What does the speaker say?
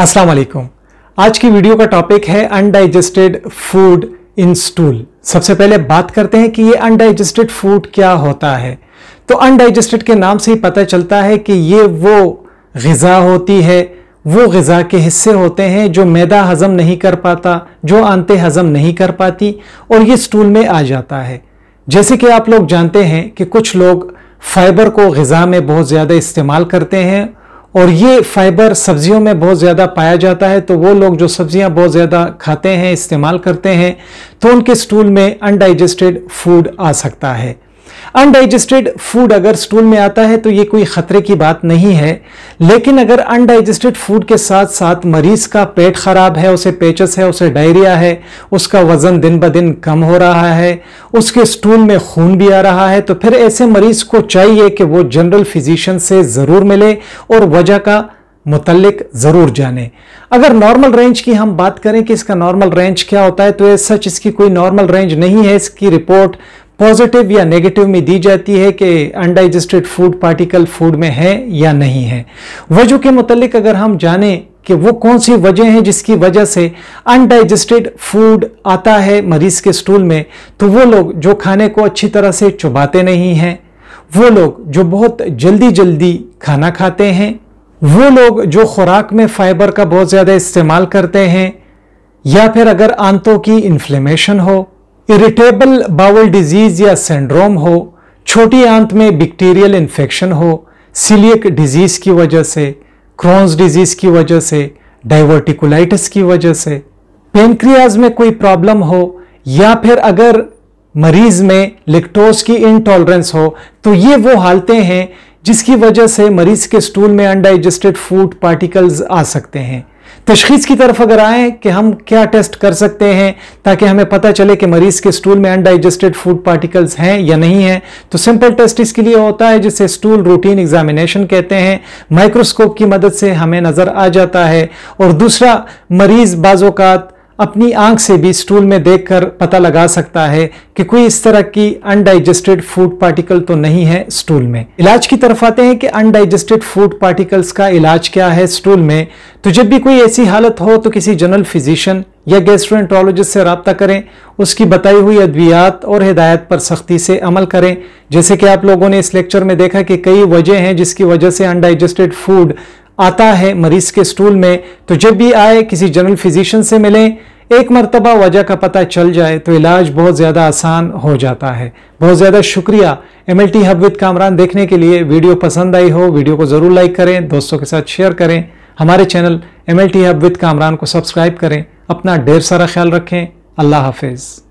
अस्सलाम वालेकुम आज की वीडियो का टॉपिक है अनडाइजेस्टेड फूड इन स्टूल सबसे पहले बात करते हैं कि ये अनडाइजेस्टेड फूड क्या होता है तो अनडाइजेस्टेड के नाम से ही पता चलता है कि ये वो गज़ा होती है वो गज़ा के हिस्से होते हैं जो मैदा हज़म नहीं कर पाता जो आंते हज़म नहीं कर पाती और ये स्टूल में आ जाता है जैसे कि आप लोग जानते हैं कि कुछ लोग फाइबर को गज़ा में बहुत ज़्यादा इस्तेमाल करते हैं और ये फाइबर सब्जियों में बहुत ज़्यादा पाया जाता है तो वो लोग जो सब्जियां बहुत ज़्यादा खाते हैं इस्तेमाल करते हैं तो उनके स्टूल में अनडाइजेस्टेड फूड आ सकता है अनडाइजेस्टेड फूड अगर स्टूल में आता है तो ये कोई ख़तरे की बात नहीं है लेकिन अगर अनडाइजेस्टेड फूड के साथ साथ मरीज़ का पेट ख़राब है उसे पेचस है उसे डायरिया है उसका वज़न दिन ब दिन कम हो रहा है उसके स्टूल में खून भी आ रहा है तो फिर ऐसे मरीज़ को चाहिए कि वो जनरल फिजिशियन से ज़रूर मिले और वजह का मुतलक ज़रूर जाने अगर नॉर्मल रेंज की हम बात करें कि इसका नॉर्मल रेंज क्या होता है तो ये सच इसकी कोई नॉर्मल रेंज नहीं है इसकी रिपोर्ट पॉजिटिव या नेगेटिव में दी जाती है कि अनडाइजेस्टेड फूड पार्टिकल फूड में है या नहीं है वजह के मतलब अगर हम जाने कि वो कौन सी वजह हैं जिसकी वजह से अनडाइजेस्टेड फूड आता है मरीज के स्टूल में तो वो लोग जो खाने को अच्छी तरह से चुबाते नहीं हैं वो लोग जो बहुत जल्दी जल्दी खाना खाते हैं वो लोग जो खुराक में फाइबर का बहुत ज़्यादा इस्तेमाल करते हैं या फिर अगर आंतों की इन्फ्लेमेशन हो इरिटेबल बाउल डिजीज या सिंड्रोम हो छोटी आंत में बैक्टीरियल इन्फेक्शन हो सिलियक डिजीज की वजह से क्रोन्स डिजीज की वजह से डाइवर्टिकुलाइटिस की वजह से पेनक्रियाज में कोई प्रॉब्लम हो या फिर अगर मरीज में लिक्टोज की इनटॉलरेंस हो तो ये वो हालतें हैं जिसकी वजह से मरीज के स्टूल में अनडाइजेस्टेड फूड पार्टिकल्स आ सकते हैं तशखीस की तरफ अगर आए कि हम क्या टेस्ट कर सकते हैं ताकि हमें पता चले कि मरीज के स्टूल में अनडाइजेस्टेड फूड पार्टिकल्स हैं या नहीं है तो सिंपल टेस्ट इसके लिए होता है जिसे स्टूल रूटीन एग्जामिनेशन कहते हैं माइक्रोस्कोप की मदद से हमें नज़र आ जाता है और दूसरा मरीज बाज़ात अपनी आंख से भी स्टूल में देखकर पता लगा सकता है कि कोई इस तरह की अनडाइजेस्टेड फूड पार्टिकल तो नहीं है स्टूल में इलाज की तरफ आते हैं कि अनडाइजेस्टेड फूड पार्टिकल्स का इलाज क्या है स्टूल में तो जब भी कोई ऐसी हालत हो तो किसी जनरल फिजिशियन या गैस्ट्रोएंट्रोलॉजिस्ट से रबता करें उसकी बताई हुई अद्वियात और हिदायत पर सख्ती से अमल करें जैसे कि आप लोगों ने इस लेक्चर में देखा कि कई वजह हैं जिसकी वजह से अनडाइजेस्टेड फूड आता है मरीज के स्टूल में तो जब भी आए किसी जनरल फिजिशियन से मिलें एक मरतबा वजह का पता चल जाए तो इलाज बहुत ज़्यादा आसान हो जाता है बहुत ज़्यादा शुक्रिया M L T hub with Kamran देखने के लिए वीडियो पसंद आई हो वीडियो को ज़रूर लाइक करें दोस्तों के साथ शेयर करें हमारे channel M L T hub with Kamran को सब्सक्राइब करें अपना ढेर सारा ख्याल रखें अल्लाह हाफिज़